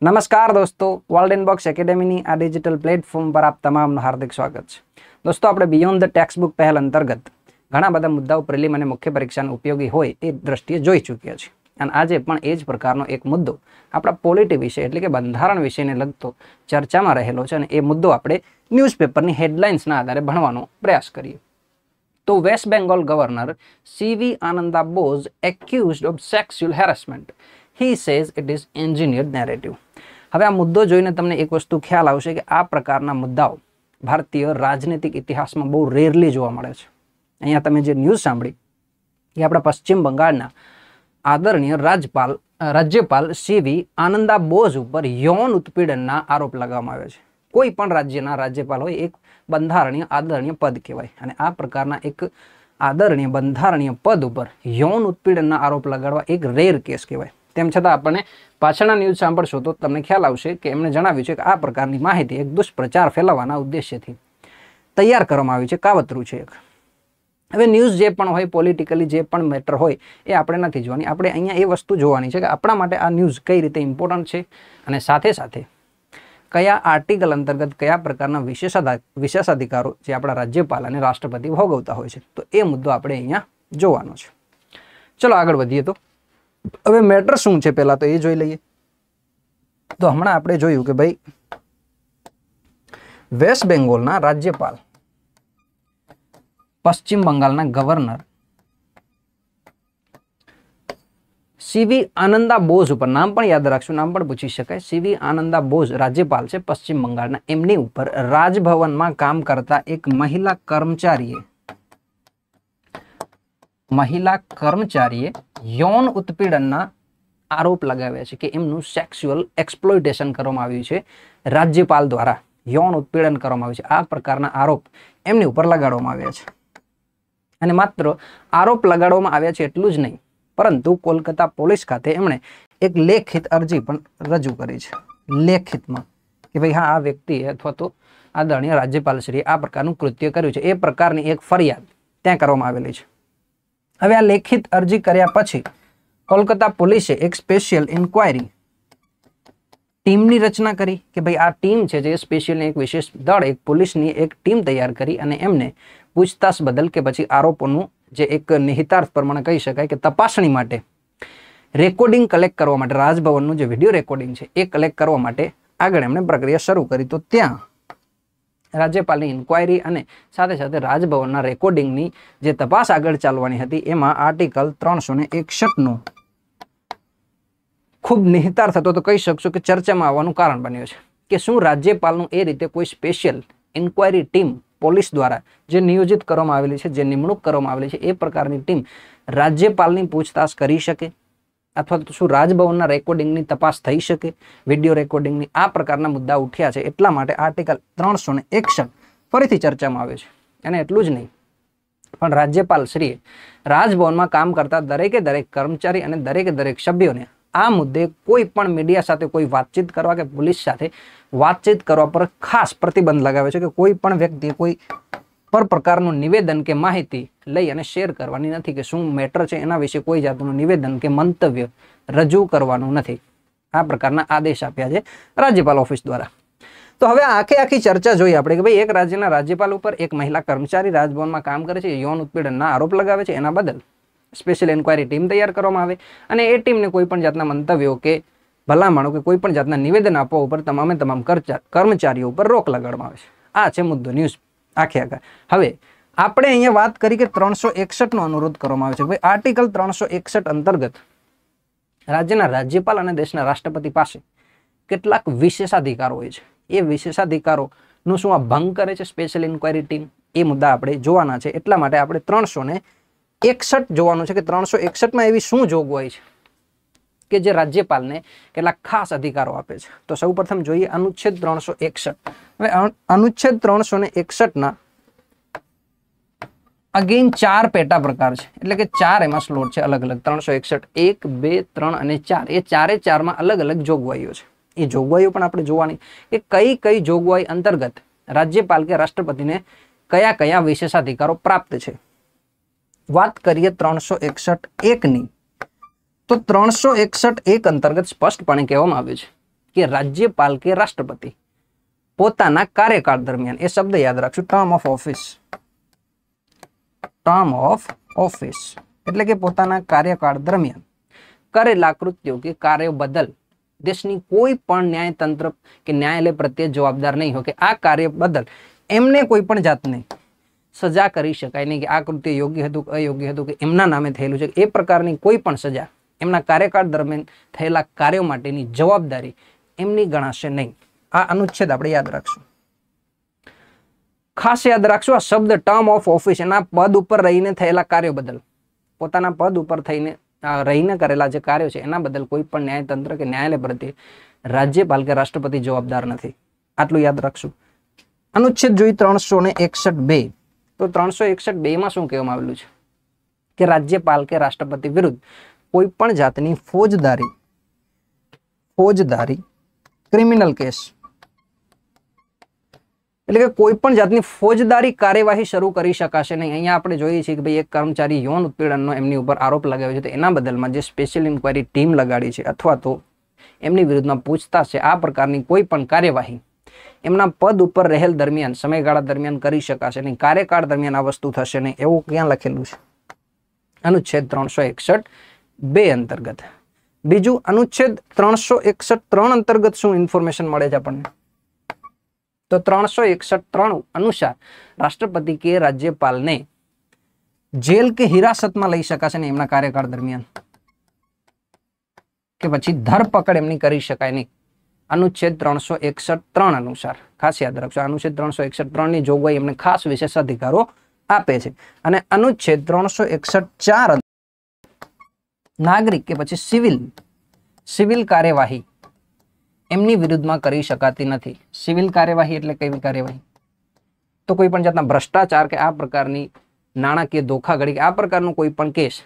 નમસ્કાર દોસ્તો world inbox એકેડેમીની આ ડિજિટલ પ્લેટફોર્મ પર આપ તમામનું હાર્દિક સ્વાગત છે દોસ્તો આપણે બિયોન્ડ ધ ટેક્સ્ટબુક પહેલ અંતર્ગત ઘણા બધા મુદ્દાઓ પ્રિલિમ અને મુખ્ય પરીક્ષાને ઉપયોગી હોય એ દ્રષ્ટિએ જોઈ ચૂક્યા છે અને આજે પણ એ જ પ્રકારનો એક મુદ્દો આપણા પોલિટી વિશે એટલે કે બંધારણ વિષયને લગતો ચર્ચામાં રહેલો છે અને એ મુદ્દો આપણે ન્યૂઝપેપરની હેડલાઇન્સના આધારે ભણવાનો પ્રયાસ કરીએ તો west Bengal governor C V Ananda Bose accuse of sexual harassment he says it is engineer narrative હવે આ મુદ્દો જોઈને તમને એક વસ્તુ ખ્યાલ આવશે કે આ પ્રકારના મુદ્દાઓ ભારતીય રાજનૈતિક ઇતિહાસમાં બહુ રેરલી જોવા મળે છે અહીંયા તમે જે ન્યૂઝ સાંભળી એ આપણા પશ્ચિમ બંગાળના આદરણીય રાજપાલ રાજ્યપાલ સીવી આનંદા બોઝ ઉપર યૌન ઉત્પીડનના આરોપ લગાવવામાં આવ્યો છે કોઈ પણ રાજ્યના રાજ્યપાલ હોય એક બંધારણીય આદરણીય પદ કહેવાય અને આ પ્રકારના એક આદરણીય બંધારણીય પદ ઉપર યૌન ઉત્પીડનના આરોપ લગાડવા એક રેર કેસ કહેવાય તેમ છતાં આપણને પાછળના ન્યૂઝ સાંભળશો તો તમને ખ્યાલ આવશે કે એમણે જણાવ્યું છે કે આ પ્રકારની માહિતી એક દુષ્પ્રચાર ફેલાવવાના ઉદ્દેશ્યથી તૈયાર કરવામાં આવી છે કાવતરું છે એક હવે ન્યૂઝ જે પણ હોય પોલિટિકલી જે પણ મેટર હોય એ આપણે નથી જોવાની આપણે અહીંયા એ વસ્તુ જોવાની છે કે આપણા માટે આ ન્યૂઝ કઈ રીતે ઇમ્પોર્ટન્ટ છે અને સાથે સાથે કયા આર્ટિકલ અંતર્ગત કયા પ્રકારના વિશેષાધા વિશેષાધિકારો જે આપણા રાજ્યપાલ અને રાષ્ટ્રપતિ ભોગવતા હોય છે તો એ મુદ્દો આપણે અહીંયા જોવાનો છે ચલો આગળ વધીએ તો હવે મેટર શું છે પહેલાં તો એ જોઈ લઈએ તો હમણાં આપણે જોયું કે ભાઈ વેસ્ટ બેંગોલના રાજ્યપાલ પશ્ચિમ બંગાળના ગવર્નર સીવી આનંદા બોઝ ઉપર નામ પણ યાદ રાખશું નામ પણ પૂછી શકાય સીવી આનંદા બોઝ રાજ્યપાલ છે પશ્ચિમ બંગાળના એમની ઉપર રાજભવનમાં કામ કરતા એક મહિલા કર્મચારીએ મહિલા કર્મચારીએ યૌન ઉત્પીડનના આરોપ લગાવ્યા છે કે એમનું સેક્સ્યુઅલ એક્સપ્લોઇટેશન કરવામાં આવ્યું છે રાજ્યપાલ દ્વારા યૌન ઉત્પીડન કરવામાં આવ્યું છે આ પ્રકારના આરોપ એમની ઉપર લગાડવામાં આવ્યા છે અને માત્ર આરોપ લગાડવામાં આવ્યા છે એટલું જ નહીં પરંતુ કોલકાતા પોલીસ ખાતે એમણે એક લેખિત અરજી પણ રજૂ કરી છે લેખિતમાં કે ભાઈ હા આ વ્યક્તિએ અથવા તો આદરણીય રાજ્યપાલશ્રીએ આ પ્રકારનું કૃત્ય કર્યું છે એ પ્રકારની એક ફરિયાદ ત્યાં કરવામાં આવેલી છે હવે આ લેખિત અરજી કર્યા પછી કોલકાતા પોલીસે એક સ્પેશિયલ ઇન્કવાયરી ટીમની રચના કરી કે ભાઈ આ ટીમ છે જે સ્પેશિયલ એક વિશેષ દળ એક પોલીસની એક ટીમ તૈયાર કરી અને એમને પૂછતાછ બદલ કે પછી આરોપોનું જે એક નિહિતાર્થ પ્રમાણે કહી શકાય કે તપાસણી માટે રેકોર્ડિંગ કલેક્ટ કરવા માટે રાજભવનનું જે વિડીયો રેકોર્ડિંગ છે એ કલેક્ટ કરવા માટે આગળ એમણે પ્રક્રિયા શરૂ કરી તો ત્યાં રાજ્યપાલની ઇન્ક્વાયરી અને સાથે સાથે રાજભવનના રેકોર્ડિંગની જે તપાસ આગળ ચાલવાની હતી એમાં આર્ટિકલ ત્રણસો ને એકસઠનું ખૂબ નિહિતાર થતો તો કહી શકશો કે ચર્ચામાં આવવાનું કારણ બન્યું છે કે શું રાજ્યપાલનું એ રીતે કોઈ સ્પેશિયલ ઇન્ક્વાયરી ટીમ પોલીસ દ્વારા જે નિયોજિત કરવામાં આવેલી છે જે નિમણૂક કરવામાં આવેલી છે એ પ્રકારની ટીમ રાજ્યપાલની પૂછતાછ કરી શકે અથવા તો શું રાજભવનના રેકોર્ડિંગની તપાસ થઈ શકે વિડીયો રેકોર્ડિંગની આ પ્રકારના મુદ્દા ઉઠ્યા છે એટલા માટે આર્ટિકલ ત્રણસો ને એકસઠ ફરીથી ચર્ચામાં આવે છે અને એટલું જ નહીં પણ રાજ્યપાલ શ્રીએ રાજભવનમાં કામ કરતા દરેકે દરેક કર્મચારી અને દરેકે દરેક સભ્યોને આ મુદ્દે કોઈ પણ મીડિયા સાથે કોઈ વાતચીત કરવા કે પોલીસ સાથે વાતચીત કરવા પર ખાસ પ્રતિબંધ લગાવે છે કે કોઈ પણ વ્યક્તિ કોઈ પર પ્રકારનું નિવેદન કે માહિતી લઈ અને શેર કરવાની નથી કે શું મેટર છે એના વિશે કોઈ જાતનું નિવેદન કે મંતવ્ય રજૂ કરવાનું નથી આ પ્રકારના આદેશ આપ્યા છે રાજ્યપાલ ઓફિસ દ્વારા તો હવે આખે આખી ચર્ચા જોઈએ આપણે કે ભાઈ એક રાજ્યના રાજ્યપાલ ઉપર એક મહિલા કર્મચારી રાજભવનમાં કામ કરે છે યૌન ઉત્પીડનના આરોપ લગાવે છે એના બદલ સ્પેશિયલ એન્ક્વાયરી ટીમ તૈયાર કરવામાં આવે અને એ ટીમને કોઈ પણ જાતના મંતવ્યો કે ભલામણો કે કોઈ પણ જાતના નિવેદન આપવા ઉપર તમામે તમામ કર્મચારીઓ ઉપર રોક લગાડવામાં આવે છે આ છે મુદ્દો ન્યૂઝ આખે આખા હવે આપણે અહીંયા વાત કરી કે ત્રણસો એકસઠનો અનુરોધ કરવામાં આવ્યો છે ભાઈ આર્ટિકલ ત્રણસો એકસઠ અંતર્ગત રાજ્યના રાજ્યપાલ અને દેશના રાષ્ટ્રપતિ પાસે કેટલાક વિશેષાધિકારો હોય છે એ વિશેષાધિકારોનું શું આ ભંગ કરે છે સ્પેશિયલ ઇન્ક્વાયરી ટીમ એ મુદ્દા આપણે જોવાના છે એટલા માટે આપણે ત્રણસો એકસઠ જોવાનું છે કે ત્રણસો એકસઠમાં એવી શું જોગવાઈ છે કે જે રાજ્યપાલને કેટલાક ખાસ અધિકારો આપે છે તો સૌ પ્રથમ જોઈએ અનુચ્છેદ ત્રણસો એકસઠ હવે અનુચ્છેદ ત્રણસો ને એકસઠના અગેન ચાર પેટા પ્રકાર છે એટલે કે ચાર એમાં સ્લોટ છે અલગ અલગ ત્રણસો એકસઠ એક બે ત્રણ અને ચાર એ ચારે ચારમાં અલગ અલગ જોગવાઈઓ છે એ જોગવાઈઓ પણ આપણે જોવાની કે કઈ કઈ જોગવાઈ અંતર્ગત રાજ્યપાલ કે રાષ્ટ્રપતિને કયા કયા વિશેષાધિકારો પ્રાપ્ત છે વાત કરીએ ત્રણસો એકસઠ એકની તો ત્રણસો એકસઠ એક અંતર્ગત સ્પષ્ટપણે કહેવામાં આવ્યું છે કે રાજ્યપાલ કે રાષ્ટ્રપતિ પોતાના કાર્યકાળ દરમિયાન એ શબ્દ યાદ રાખશું term of office term of office એટલે કે પોતાના કાર્યકાળ દરમિયાન કરેલા કૃત્યો કે કાર્ય બદલ દેશની કોઈ પણ ન્યાયતંત્ર કે ન્યાયાલય પ્રત્યે જવાબદાર નહીં હોય કે આ કાર્ય બદલ એમને કોઈ પણ જાતની સજા કરી શકાય નહીં કે આ કૃત્ય યોગ્ય હતું અયોગ્ય હતું કે એમના નામે થયેલું છે એ પ્રકારની કોઈ પણ સજા એમના કાર્યકાળ દરમિયાન થયેલા કાર્યો માટેની જવાબદારી એમની ગણાશે નહીં આ અનુચ્છેદ આપણે યાદ રાખશું ખાસ યાદ રાખશું આ શબ્દ ટર્મ ઓફ ઓફિસ એના પદ ઉપર રહીને થયેલા કાર્યો બદલ પોતાના પદ ઉપર થઈને રહીને કરેલા જે કાર્યો છે એના બદલ કોઈ પણ ન્યાયતંત્ર કે ન્યાયાલય પ્રત્યે રાજ્યપાલ કે રાષ્ટ્રપતિ જવાબદાર નથી આટલું યાદ રાખશું અનુચ્છેદ જોઈ ત્રણસો ને એકસઠ બે તો ત્રણસો એકસઠ બેમાં શું કહેવામાં આવેલું છે કે રાજ્યપાલ કે રાષ્ટ્રપતિ વિરુદ્ધ કોઈ પણ જાતની ફોજદારી ફોજદારી ક્રિમિનલ કેસ એટલે કે કોઈ પણ જાતની ફોજદારી કાર્યવાહી શરૂ કરી શકાશે નહીં અહીંયા આપણે જોઈએ છીએ કે ભાઈ એક કર્મચારી યૌન ઉત્પીડનનો એમની ઉપર આરોપ લગાવ્યો છે તો એના બદલમાં જે સ્પેશિયલ ઇન્કવાયરી ટીમ લગાડી છે અથવા તો એમની વિરુદ્ધમાં પૂછતાછ છે આ પ્રકારની કોઈ પણ કાર્યવાહી એમના પદ ઉપર રહેલ દરમિયાન સમયગાળા દરમિયાન કરી શકાશે નહીં કાર્યકાળ દરમિયાન આ વસ્તુ થશે નહીં એવું ક્યાં લખેલું છે અનુચ્છેદ ત્રણસો એકસઠ બે અંતર્ગત બીજું અનુચ્છેદ ત્રણસો એકસઠ ત્રણ અંતર્ગત શું ઇન્ફોર્મેશન મળે છે આપણને તો ત્રણસો એકસઠ ત્રણ અનુસાર રાષ્ટ્રપતિ કે રાજ્યપાલને જેલ કે હિરાસતમાં લઈ શકાશે ને એમના કાર્યકાળ દરમિયાન કે પછી ધરપકડ એમની કરી શકાય નહીં અનુચ્છેદ ત્રણસો એકસઠ ત્રણ અનુસાર ખાસ યાદ રાખશો અનુચ્છેદ ત્રણસો એકસઠ ત્રણ ની જોગવાઈ એમને ખાસ વિશેષ અધિકારો આપે છે અને અનુચ્છેદ ત્રણસો એકસઠ ચાર નાગરિક કે પછી સિવિલ સિવિલ કાર્યવાહી એમની વિરુદ્ધમાં કરી શકાતી નથી સિવિલ કાર્યવાહી એટલે કેવી કાર્યવાહી તો કોઈ પણ જાતના ભ્રષ્ટાચાર કે આ પ્રકારની નાણાકીય ધોખાઘડી કે આ પ્રકારનો કોઈ પણ કેસ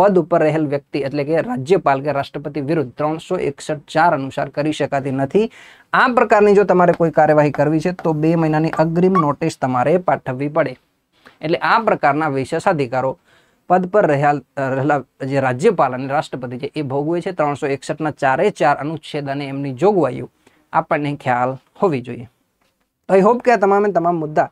પદ ઉપર રહેલ વ્યક્તિ એટલે કે રાજ્યપાલ કે રાષ્ટ્રપતિ વિરુદ્ધ ત્રણસો એકસઠ ચાર અનુસાર કરી શકાતી નથી આ પ્રકારની જો તમારે કોઈ કાર્યવાહી કરવી છે તો બે મહિનાની અગ્રિમ નોટિસ તમારે પાઠવવી પડે એટલે આ પ્રકારના વિશેષાધિકારો પદ પર રહેલા જે રાજ્યપાલ અને રાષ્ટ્રપતિ છે એ ભોગવે છે ત્રણસો એકસઠના ચારે ચાર અનુચ્છેદ અને એમની જોગવાઈઓ આપણને ખ્યાલ હોવી જોઈએ આઈ હોપ કે આ તમામે તમામ મુદ્દા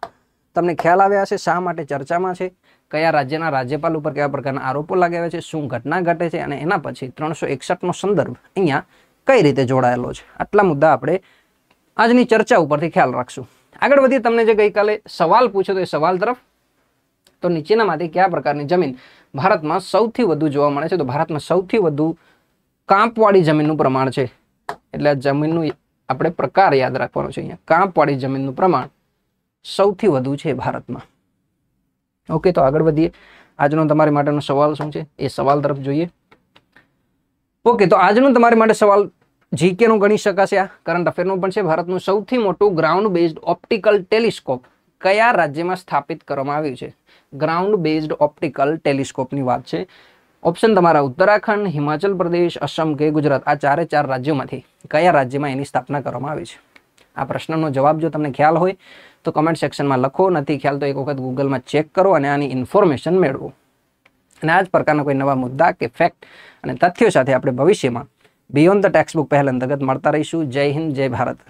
તમને ખ્યાલ આવ્યા છે શા માટે ચર્ચામાં છે કયા રાજ્યના રાજ્યપાલ ઉપર કયા પ્રકારના આરોપો લાગ્યા છે શું ઘટના ઘટે છે અને એના પછી ત્રણસો એકસઠનો સંદર્ભ અહીંયા કઈ રીતે જોડાયેલો છે આટલા મુદ્દા આપણે આજની ચર્ચા ઉપરથી ખ્યાલ રાખશું આગળ વધી તમને જે ગઈકાલે સવાલ પૂછ્યો તો એ સવાલ તરફ તો નીચેનામાંથી કયા પ્રકારની જમીન ભારતમાં સૌથી વધુ જોવા મળે છે તો ભારતમાં સૌથી વધુ કાંપવાળી જમીનનું પ્રમાણ છે એટલે જમીનનું આપણે પ્રકાર યાદ રાખવાનો છે અહીંયા કાંપવાળી જમીનનું પ્રમાણ સૌથી વધુ છે ભારતમાં ઓકે તો આગળ વધીએ આજનો તમારી માટેનો સવાલ શું છે એ સવાલ તરફ જોઈએ ઓકે તો આજનો તમારી માટે સવાલ જીકેનો ગણી શકાશે આ કરંટ અફેરનો પણ છે ભારતનું સૌથી મોટું ગ્રાઉન્ડ બેઝડ ઓપ્ટિકલ ટેલિસ્કોપ કયા રાજ્યમાં સ્થાપિત કરવામાં આવ્યું છે ગ્રાઉન્ડ બેઝડ ઓપ્ટિકલ ટેલિસ્કોપની વાત છે ઓપ્શન તમારા ઉત્તરાખંડ હિમાચલ પ્રદેશ અસમ કે ગુજરાત આ ચારે ચાર રાજ્યોમાંથી કયા રાજ્યમાં એની સ્થાપના કરવામાં આવી છે આ પ્રશ્નનો જવાબ જો તમને ખ્યાલ હોય તો કમેન્ટ સેક્શનમાં લખો નથી ખ્યાલ તો એક વખત ગૂગલમાં ચેક કરો અને આની ઇન્ફોર્મેશન મેળવો અને આ જ પ્રકારના કોઈ નવા મુદ્દા કે ફેક્ટ અને તથ્યો સાથે આપણે ભવિષ્યમાં બિયોન્ડ ધ ટેક્સ્ટબુક પહેલ અંતર્ગત મળતા રહીશું જય હિન્દ જય ભારત